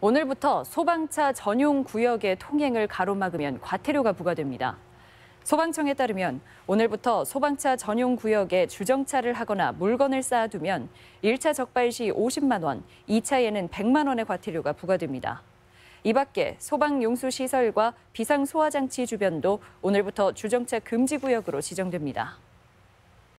오늘부터 소방차 전용 구역의 통행을 가로막으면 과태료가 부과됩니다. 소방청에 따르면 오늘부터 소방차 전용 구역에 주정차를 하거나 물건을 쌓아두면 1차 적발 시 50만 원, 2차에는 100만 원의 과태료가 부과됩니다. 이 밖에 소방용수시설과 비상소화장치 주변도 오늘부터 주정차 금지구역으로 지정됩니다.